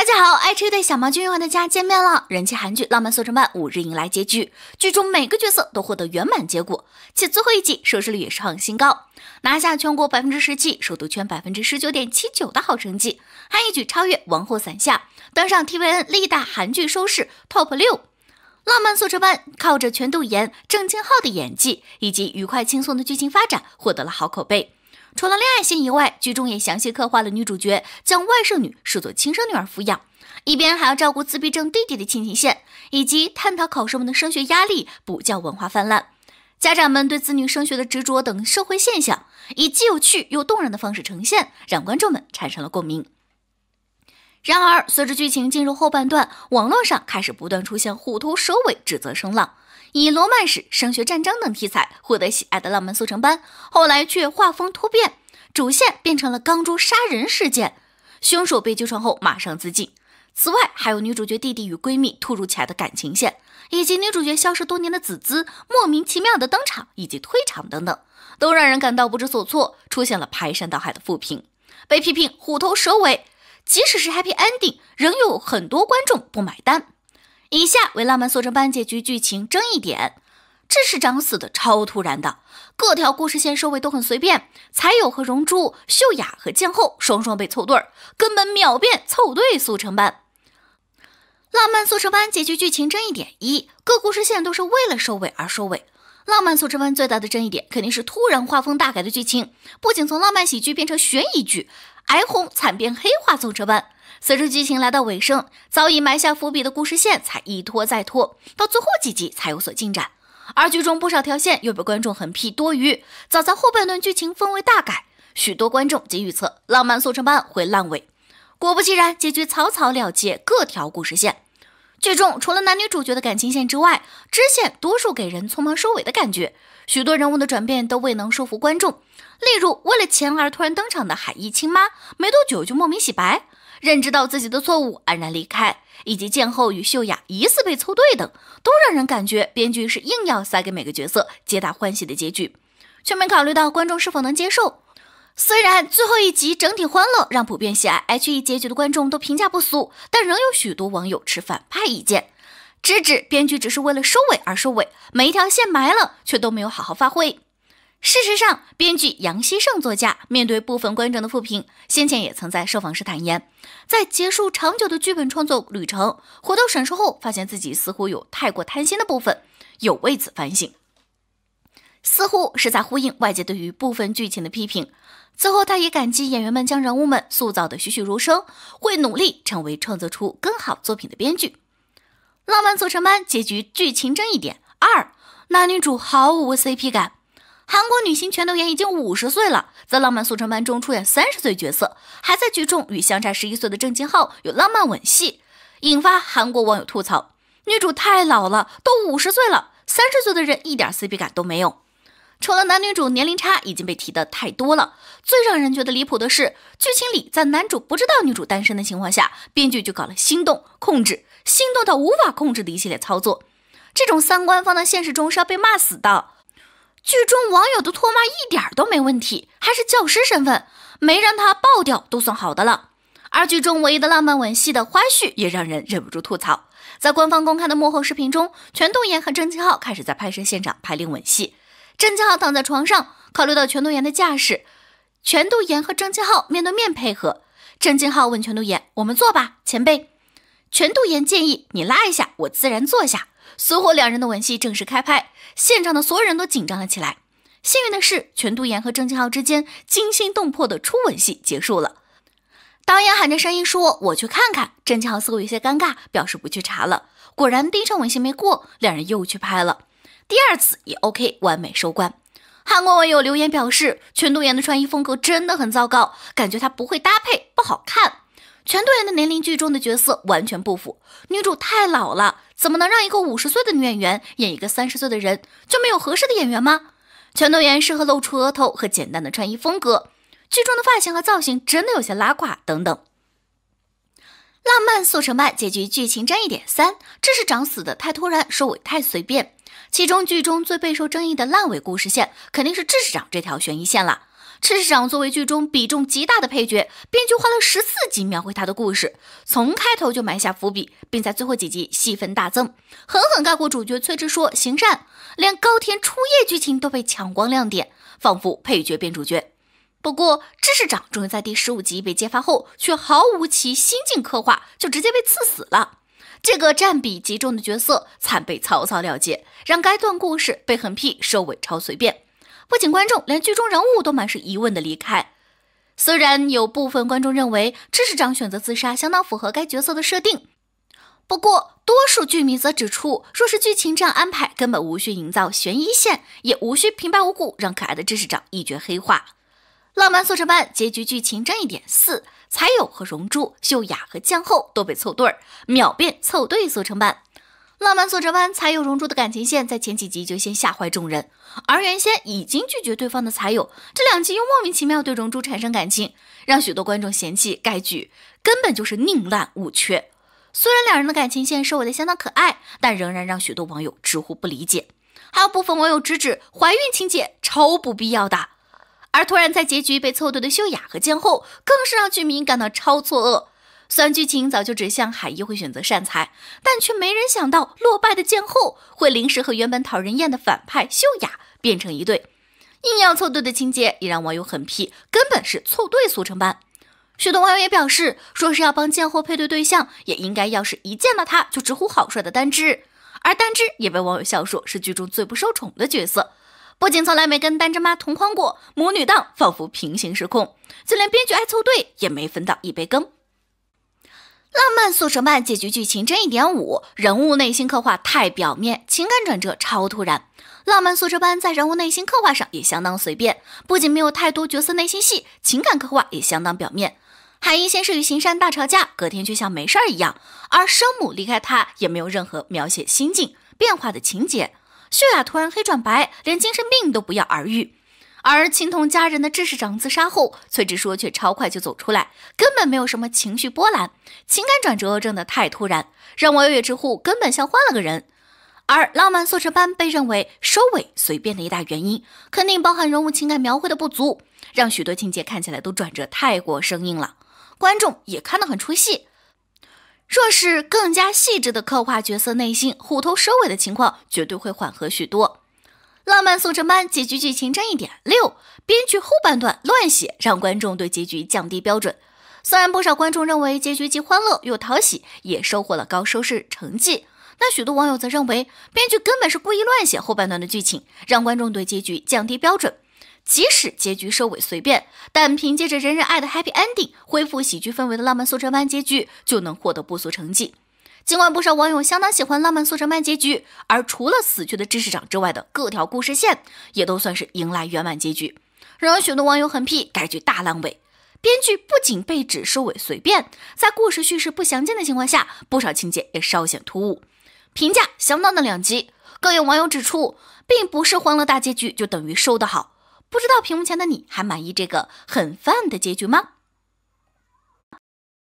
大家好，爱一对小毛君与我的家见面了。人气韩剧《浪漫速成班》五日迎来结局，剧中每个角色都获得圆满结果，且最后一集收视率也是创新高，拿下全国百分之十七、首都圈百分之十九点七九的好成绩，还一举超越《王后伞下》，登上 T V N 历代韩剧收视 TOP 六。《浪漫速成班》靠着全度妍、郑敬浩的演技以及愉快轻松的剧情发展，获得了好口碑。除了恋爱线以外，剧中也详细刻画了女主角将外甥女视作亲生女儿抚养，一边还要照顾自闭症弟弟的亲情线，以及探讨考生们的升学压力、补教文化泛滥、家长们对子女升学的执着等社会现象，以既有趣又动人的方式呈现，让观众们产生了共鸣。然而，随着剧情进入后半段，网络上开始不断出现“虎头蛇尾”指责声浪。以罗曼史、升学战争等题材获得喜爱的浪漫速成班，后来却画风突变，主线变成了钢珠杀人事件，凶手被揪穿后马上自尽。此外，还有女主角弟弟与闺蜜突如其来的感情线，以及女主角消失多年的子姿莫名其妙的登场以及退场等等，都让人感到不知所措，出现了排山倒海的负评，被批评“虎头蛇尾”。即使是 Happy Ending，仍有很多观众不买单。以下为浪漫速成班结局剧情争议点：智是长死的超突然的，各条故事线收尾都很随便。才有和荣珠、秀雅和剑后双双被凑对儿，根本秒变凑对速成班。浪漫速成班结局剧情争议点：一各故事线都是为了收尾而收尾。浪漫速成班最大的争议点，肯定是突然画风大改的剧情，不仅从浪漫喜剧变成悬疑剧，哀红惨变黑化速成班。随着剧情来到尾声，早已埋下伏笔的故事线才一拖再拖，到最后几集才有所进展。而剧中不少条线又被观众狠批多余。早在后半段剧情氛围大改，许多观众即预测浪漫速成班会烂尾，果不其然，结局草草了结各条故事线。剧中除了男女主角的感情线之外，支线多数给人匆忙收尾的感觉，许多人物的转变都未能说服观众。例如，为了钱而突然登场的海一亲妈，没多久就莫名洗白，认知到自己的错误，安然离开；以及建后与秀雅疑似被凑对等，都让人感觉编剧是硬要塞给每个角色皆大欢喜的结局，却没考虑到观众是否能接受。虽然最后一集整体欢乐，让普遍喜爱《H E》结局的观众都评价不俗，但仍有许多网友持反派意见，直指编剧只是为了收尾而收尾，每一条线埋了却都没有好好发挥。事实上，编剧杨希胜作家面对部分观众的负评，先前也曾在受访时坦言，在结束长久的剧本创作旅程、回到审视后，发现自己似乎有太过贪心的部分，有为此反省。似乎是在呼应外界对于部分剧情的批评。此后，他也感激演员们将人物们塑造的栩栩如生，会努力成为创作出更好作品的编剧。浪漫速成班结局剧情争议点二：男女主毫无 CP 感。韩国女星全斗妍已经五十岁了，在浪漫速成班中出演三十岁角色，还在剧中与相差十一岁的郑敬浩有浪漫吻戏，引发韩国网友吐槽：女主太老了，都五十岁了，三十岁的人一点 CP 感都没有。除了男女主年龄差已经被提的太多了，最让人觉得离谱的是，剧情里在男主不知道女主单身的情况下，编剧就搞了心动控制、心动到无法控制的一系列操作。这种三观放在现实中是要被骂死的。剧中网友的唾骂一点都没问题，还是教师身份，没让他爆掉都算好的了。而剧中唯一的浪漫吻戏的花絮也让人忍不住吐槽，在官方公开的幕后视频中，全度妍和郑敬浩开始在拍摄现场排练吻戏。郑敬浩躺在床上，考虑到全度妍的架势，全度妍和郑金浩面对面配合。郑金浩问全度妍：“我们坐吧，前辈。”全度妍建议：“你拉一下，我自然坐下。”随后，两人的吻戏正式开拍，现场的所有人都紧张了起来。幸运的是，全度妍和郑金浩之间惊心动魄的初吻戏结束了。导演喊着声音说：“我去看看。”郑金浩似乎有些尴尬，表示不去查了。果然，第一场吻戏没过，两人又去拍了。第二次也 OK 完美收官。韩国网友留言表示，全度妍的穿衣风格真的很糟糕，感觉她不会搭配，不好看。全度妍的年龄剧中的角色完全不符，女主太老了，怎么能让一个五十岁的女演员演一个三十岁的人？就没有合适的演员吗？全度妍适合露出额头和简单的穿衣风格，剧中的发型和造型真的有些拉胯等等。浪漫速成版结局剧情占一点三：这是长死的太突然，收尾太随便。其中剧中最备受争议的烂尾故事线，肯定是智市长这条悬疑线了。智市长作为剧中比重极大的配角，编剧花了十四集描绘他的故事，从开头就埋下伏笔，并在最后几集戏份大增，狠狠盖过主角崔智。说行善，连高田初夜剧情都被抢光亮点，仿佛配角变主角。不过智市长终于在第十五集被揭发后，却毫无其心境刻画，就直接被刺死了。这个占比极重的角色惨被草草了结，让该段故事被横批收尾超随便。不仅观众，连剧中人物都满是疑问的离开。虽然有部分观众认为知识长选择自杀相当符合该角色的设定，不过多数剧迷则指出，若是剧情这样安排，根本无需营造悬疑线，也无需平白无故让可爱的知识长一决黑化。浪漫速成班结局剧情真一点四，才友和荣珠、秀雅和江后都被凑对儿，秒变凑对速成班。浪漫速成班才有荣珠的感情线在前几集就先吓坏众人，而原先已经拒绝对方的才友，这两集又莫名其妙对荣珠产生感情，让许多观众嫌弃该剧根本就是宁滥勿缺。虽然两人的感情线收尾的相当可爱，但仍然让许多网友直呼不理解，还有部分网友直指怀孕情节超不必要。的而突然在结局被凑对的秀雅和剑后，更是让剧迷感到超错愕。虽然剧情早就指向海一会选择善财，但却没人想到落败的剑后会临时和原本讨人厌的反派秀雅变成一对。硬要凑对的情节，也让网友很批，根本是凑对速成班。许多网友也表示，说是要帮剑后配对对象，也应该要是一见到他就直呼好帅的丹芝，而丹芝也被网友笑说是剧中最不受宠的角色。不仅从来没跟单身妈同框过，母女档仿佛平行时空，就连编剧爱凑对也没分到一杯羹。浪漫宿舍版结局剧情真一点五，人物内心刻画太表面，情感转折超突然。浪漫宿舍般在人物内心刻画上也相当随便，不仅没有太多角色内心戏，情感刻画也相当表面。海英先是与行山大吵架，隔天却像没事儿一样，而生母离开她也没有任何描写心境变化的情节。秀雅突然黑转白，连精神病都不药而愈；而青铜家人的智士长自杀后，崔志说却超快就走出来，根本没有什么情绪波澜。情感转折真的太突然，让有月之户根本像换了个人。而浪漫速成班被认为收尾随便的一大原因，肯定包含人物情感描绘的不足，让许多情节看起来都转折太过生硬了，观众也看得很出戏。若是更加细致的刻画角色内心，虎头蛇尾的情况绝对会缓和许多。浪漫速成班结局剧情真一点六，编剧后半段乱写，让观众对结局降低标准。虽然不少观众认为结局既欢乐又讨喜，也收获了高收视成绩，但许多网友则认为编剧根本是故意乱写后半段的剧情，让观众对结局降低标准。即使结局收尾随便，但凭借着人人爱的 happy ending，恢复喜剧氛围的浪漫速成班结局就能获得不俗成绩。尽管不少网友相当喜欢浪漫速成班结局，而除了死去的知识长之外的各条故事线也都算是迎来圆满结局。然而，许多网友很屁，该剧大烂尾，编剧不仅被指收尾随便，在故事叙事不详尽的情况下，不少情节也稍显突兀，评价相当的两极。更有网友指出，并不是欢乐大结局就等于收得好。不知道屏幕前的你还满意这个很 fun 的结局吗？